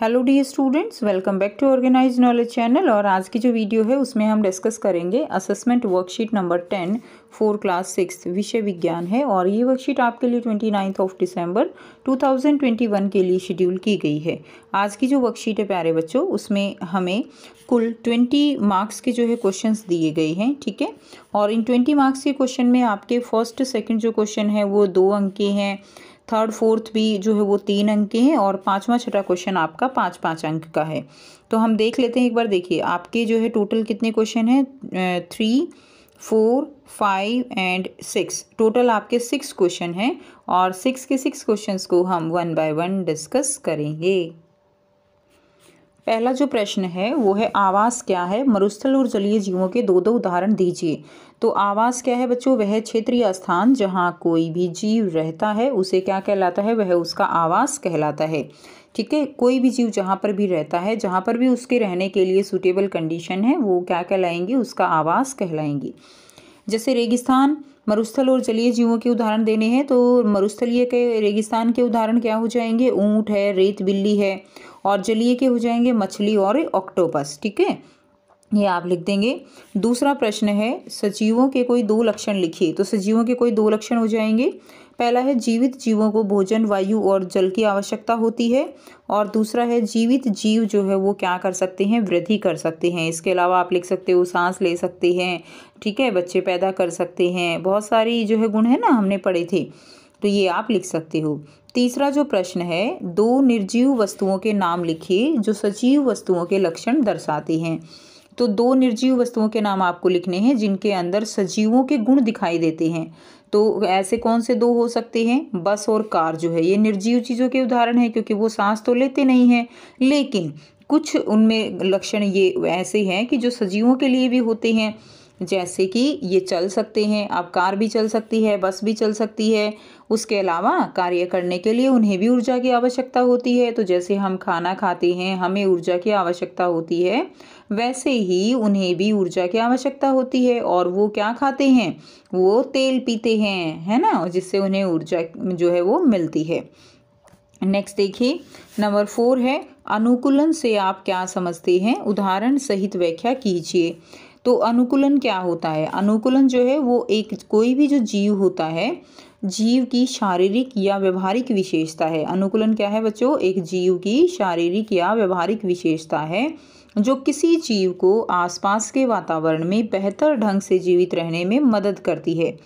hello the students welcome back to organise knowledge channel और आज की जो वीडियो है उसमें हम डिस्कस करेंगे assessment worksheet number ten four class six विषय विज्ञान है और ये वर्कशीट आपके लिए twenty ninth of December one के लिए शेड्यूल की गई है आज की जो वर्कशीट है प्यारे बच्चों उसमें हमें कुल ट्वेंटी मार्क्स के जो है क्वेश्चन दिए गए हैं ठीक है और इन ट्वेंटी मार्क्स के क्वेश्चन में आपके फर्स्ट सेकेंड जो क्वेश्चन है वो दो अंक के हैं थर्ड फोर्थ भी जो है वो तीन अंक के हैं और पाँचवा छठा क्वेश्चन आपका पाँच पाँच अंक का है तो हम देख लेते हैं एक बार देखिए आपके जो है टोटल कितने क्वेश्चन हैं three four five and six total आपके सिक्स क्वेश्चन हैं और सिक्स के सिक्स क्वेश्चंस को हम वन बाय वन डिस्कस करेंगे पहला जो प्रश्न है वो है आवास क्या है मरुस्थल और जलीय जीवों के दो दो उदाहरण दीजिए तो आवास क्या है बच्चों वह क्षेत्रीय स्थान जहाँ कोई भी जीव रहता है उसे क्या कहलाता है वह उसका आवास कहलाता है ठीक है कोई भी जीव जहाँ पर भी रहता है जहाँ पर भी उसके रहने के लिए सूटेबल कंडीशन है वो क्या कहलाएंगे उसका आवास कहलाएंगी जैसे रेगिस्तान मरुस्थल और जलीय जीवों के उदाहरण देने हैं तो मरुस्थलीय के रेगिस्तान के उदाहरण क्या हो जाएंगे ऊँट है रेत बिल्ली है और जलीय के हो जाएंगे मछली और ऑक्टोपस ठीक है ये आप लिख देंगे दूसरा प्रश्न है सजीवों के कोई दो लक्षण लिखिए तो सजीवों के कोई दो लक्षण हो जाएंगे पहला है जीवित जीवों को भोजन वायु और जल की आवश्यकता होती है और दूसरा है जीवित जीव जो है वो क्या कर सकते हैं वृद्धि कर सकते हैं इसके अलावा आप लिख सकते हो सांस ले सकते हैं ठीक है बच्चे पैदा कर सकते हैं बहुत सारी जो है गुण है ना हमने पढ़े थे तो ये आप लिख सकते हो तीसरा जो प्रश्न है दो निर्जीव वस्तुओं के नाम लिखिए जो सजीव वस्तुओं के लक्षण दर्शाते हैं तो दो निर्जीव वस्तुओं के नाम आपको लिखने हैं जिनके अंदर सजीवों के गुण दिखाई देते हैं तो ऐसे कौन से दो हो सकते हैं बस और कार जो है ये निर्जीव चीज़ों के उदाहरण है क्योंकि वो सांस तो लेते नहीं हैं लेकिन कुछ उनमें लक्षण ये ऐसे हैं कि जो सजीवों के लिए भी होते हैं जैसे कि ये चल सकते हैं आप कार भी चल सकती है बस भी चल सकती है उसके अलावा कार्य करने के लिए उन्हें भी ऊर्जा की आवश्यकता होती है तो जैसे हम खाना खाते हैं हमें ऊर्जा की आवश्यकता होती है वैसे ही उन्हें भी ऊर्जा की आवश्यकता होती है और वो क्या खाते हैं वो तेल पीते हैं है ना जिससे उन्हें ऊर्जा जो है वो मिलती है नेक्स्ट देखिए नंबर फोर है अनुकूलन से आप क्या समझते हैं उदाहरण सहित व्याख्या कीजिए तो अनुकूलन क्या होता है अनुकूलन जो है वो एक कोई भी जो जीव होता है जीव की शारीरिक या व्यवहारिक विशेषता है अनुकूलन क्या है बच्चों एक जीव की शारीरिक या व्यवहारिक विशेषता है जो किसी जीव को आसपास के वातावरण में बेहतर ढंग से जीवित रहने में मदद करती है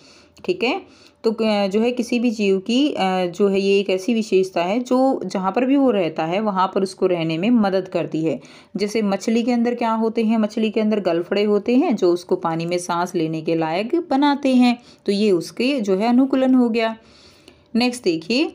ठीक है तो जो है किसी भी जीव की जो है ये एक ऐसी विशेषता है जो जहाँ पर भी वो रहता है वहाँ पर उसको रहने में मदद करती है जैसे मछली के अंदर क्या होते हैं मछली के अंदर गलफड़े होते हैं जो उसको पानी में सांस लेने के लायक बनाते हैं तो ये उसके जो है अनुकूलन हो गया नेक्स्ट देखिए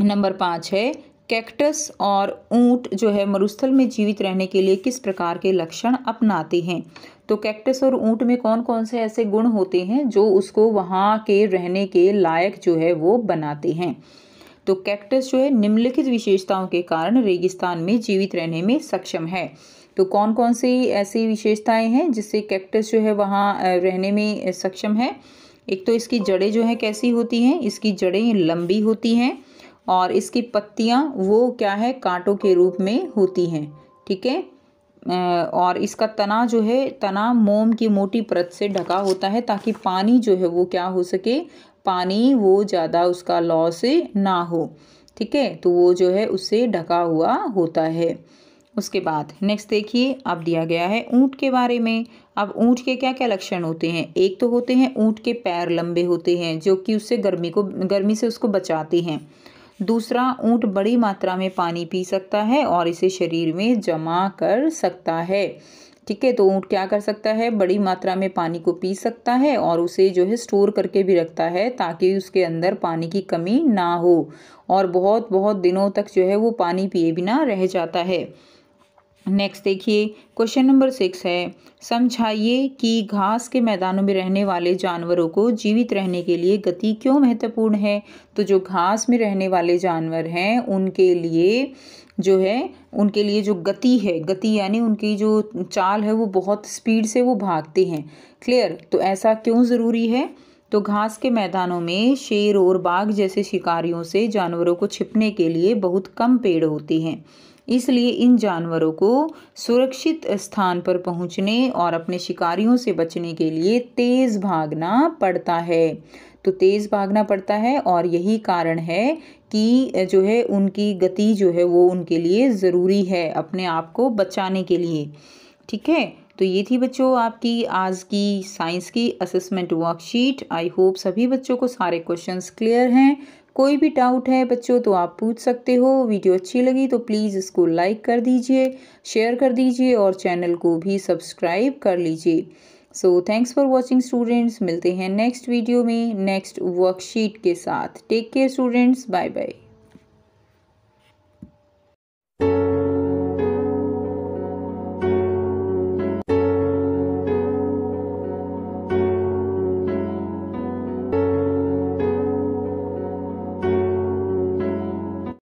नंबर पाँच है कैक्टस और ऊंट जो है मरुस्थल में जीवित रहने के लिए किस प्रकार के लक्षण अपनाते हैं तो कैक्टस और ऊँट में कौन कौन से ऐसे गुण होते हैं जो उसको वहाँ के रहने के लायक जो है वो बनाते हैं तो कैक्टस जो है निम्नलिखित विशेषताओं के कारण रेगिस्तान में जीवित रहने में सक्षम है तो कौन कौन सी ऐसी विशेषताएं हैं जिससे कैक्टस जो है वहाँ रहने में सक्षम है एक तो इसकी जड़ें जो है कैसी होती हैं इसकी जड़ें लंबी होती हैं और इसकी पत्तियाँ वो क्या है कांटों के रूप में होती हैं ठीक है और इसका तना जो है तना मोम की मोटी परत से ढका होता है ताकि पानी जो है वो क्या हो सके पानी वो ज़्यादा उसका लॉस ना हो ठीक है तो वो जो है उससे ढका हुआ होता है उसके बाद नेक्स्ट देखिए अब दिया गया है ऊँट के बारे में अब ऊँट के क्या क्या लक्षण होते हैं एक तो होते हैं ऊँट के पैर लंबे होते हैं जो कि उससे गर्मी को गर्मी से उसको बचाते हैं दूसरा ऊँट बड़ी मात्रा में पानी पी सकता है और इसे शरीर में जमा कर सकता है ठीक है तो ऊँट क्या कर सकता है बड़ी मात्रा में पानी को पी सकता है और उसे जो है स्टोर करके भी रखता है ताकि उसके अंदर पानी की कमी ना हो और बहुत बहुत दिनों तक जो है वो पानी पिए बिना रह जाता है नेक्स्ट देखिए क्वेश्चन नंबर सिक्स है समझाइए कि घास के मैदानों में रहने वाले जानवरों को जीवित रहने के लिए गति क्यों महत्वपूर्ण है तो जो घास में रहने वाले जानवर हैं उनके लिए जो है उनके लिए जो गति है गति यानी उनकी जो चाल है वो बहुत स्पीड से वो भागते हैं क्लियर तो ऐसा क्यों ज़रूरी है तो घास के मैदानों में शेर और बाघ जैसे शिकारियों से जानवरों को छिपने के लिए बहुत कम पेड़ होते हैं इसलिए इन जानवरों को सुरक्षित स्थान पर पहुंचने और अपने शिकारियों से बचने के लिए तेज़ भागना पड़ता है तो तेज़ भागना पड़ता है और यही कारण है कि जो है उनकी गति जो है वो उनके लिए ज़रूरी है अपने आप को बचाने के लिए ठीक है तो ये थी बच्चों आपकी आज की साइंस की असेसमेंट वर्कशीट आई होप सभी बच्चों को सारे क्वेश्चंस क्लियर हैं कोई भी डाउट है बच्चों तो आप पूछ सकते हो वीडियो अच्छी लगी तो प्लीज़ इसको लाइक कर दीजिए शेयर कर दीजिए और चैनल को भी सब्सक्राइब कर लीजिए so thanks for watching students मिलते हैं नेक्स्ट वीडियो में नेक्स्ट वर्कशीट के साथ take care students bye bye